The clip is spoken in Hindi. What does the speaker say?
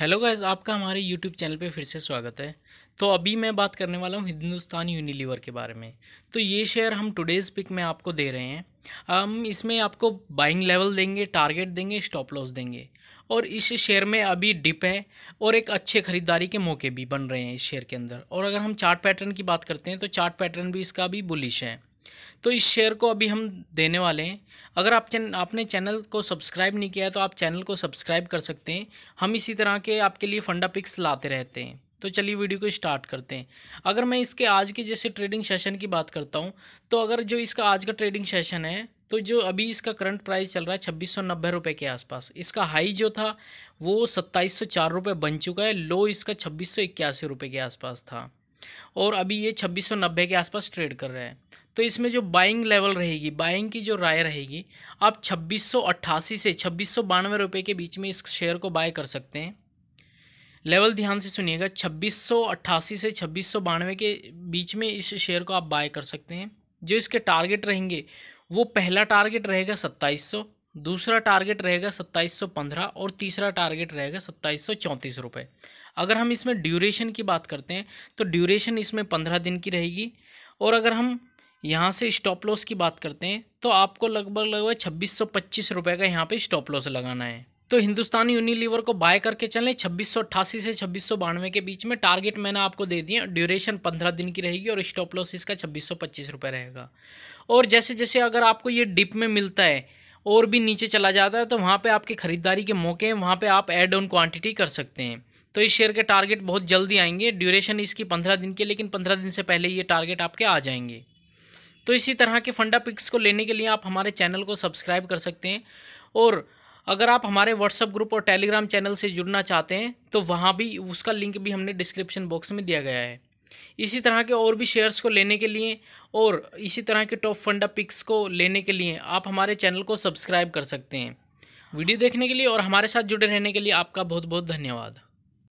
हेलो गाइज आपका हमारे यूट्यूब चैनल पे फिर से स्वागत है तो अभी मैं बात करने वाला हूँ हिंदुस्तान यूनिलीवर के बारे में तो ये शेयर हम टुडेज़ पिक में आपको दे रहे हैं हम इसमें आपको बाइंग लेवल देंगे टारगेट देंगे स्टॉप लॉस देंगे और इस शेयर में अभी डिप है और एक अच्छे ख़रीदारी के मौके भी बन रहे हैं इस शेयर के अंदर और अगर हम चार्ट पैटर्न की बात करते हैं तो चार्ट पैटर्न भी इसका भी बुलिश है तो इस शेयर को अभी हम देने वाले हैं अगर आप चैन आपने चैनल को सब्सक्राइब नहीं किया है तो आप चैनल को सब्सक्राइब कर सकते हैं हम इसी तरह के आपके लिए फंडा पिक्स लाते रहते हैं तो चलिए वीडियो को स्टार्ट करते हैं अगर मैं इसके आज के जैसे ट्रेडिंग सेशन की बात करता हूँ तो अगर जो इसका आज का ट्रेडिंग सेशन है तो जो अभी इसका करंट प्राइस चल रहा है छब्बीस सौ नब्बे रुपये के आसपास इसका हाई जो था वो सत्ताईस सौ चार रुपये बन चुका है लो इसका छब्बीस सौ इक्यासी रुपये के आसपास था और अभी ये छब्बीस सौ नब्बे के आसपास ट्रेड कर रहा है तो इसमें जो बाइंग लेवल रहेगी बाइंग की जो राय रहेगी आप 2688 से छब्बीस सौ रुपये के बीच में इस शेयर को बाय कर सकते हैं लेवल ध्यान से सुनिएगा 2688 से छब्बीस सौ के बीच में इस शेयर को आप बाय कर सकते हैं जो इसके टारगेट रहेंगे वो पहला टारगेट रहेगा 2700 दूसरा टारगेट रहेगा 2715 और तीसरा टारगेट रहेगा सत्ताईस सौ रुपये अगर हम इसमें ड्यूरेशन की बात करते हैं तो ड्यूरेशन इसमें पंद्रह दिन की रहेगी और अगर हम यहाँ से स्टॉप लॉस की बात करते हैं तो आपको लगभग लगभग छब्बीस सौ पच्चीस रुपये का यहाँ पे स्टॉप लॉस लगाना है तो हिंदुस्तान यूनिलीवर को बाय करके चलें छब्बीस सौ अट्ठासी से छब्बीस सौ बानवे के बीच में टारगेट मैंने आपको दे दिया ड्यूरेशन पंद्रह दिन की रहेगी और स्टॉप लॉस इसका छब्बीस सौ पच्चीस रुपये रहेगा और जैसे जैसे अगर आपको ये डिप में मिलता है और भी नीचे चला जाता है तो वहाँ पर आपकी ख़रीदारी के मौके हैं वहाँ पर आप एड ऑन क्वान्टिटी कर सकते हैं तो इस शेयर के टारगेट बहुत जल्दी आएंगे ड्यूरेशन इसकी पंद्रह दिन के लेकिन पंद्रह दिन से पहले ये टारगेट आपके आ जाएंगे तो इसी तरह के फंडा पिक्स को लेने के लिए आप हमारे चैनल को सब्सक्राइब कर सकते हैं और अगर आप हमारे व्हाट्सअप ग्रुप और टेलीग्राम चैनल से जुड़ना चाहते हैं तो वहाँ भी उसका लिंक भी हमने डिस्क्रिप्शन बॉक्स में दिया गया है इसी तरह के और भी शेयर्स को लेने के लिए और इसी तरह के टॉप फंडा पिक्स को लेने के लिए आप हमारे चैनल को सब्सक्राइब कर सकते हैं वीडियो देखने के लिए और हमारे साथ जुड़े रहने के लिए आपका बहुत बहुत धन्यवाद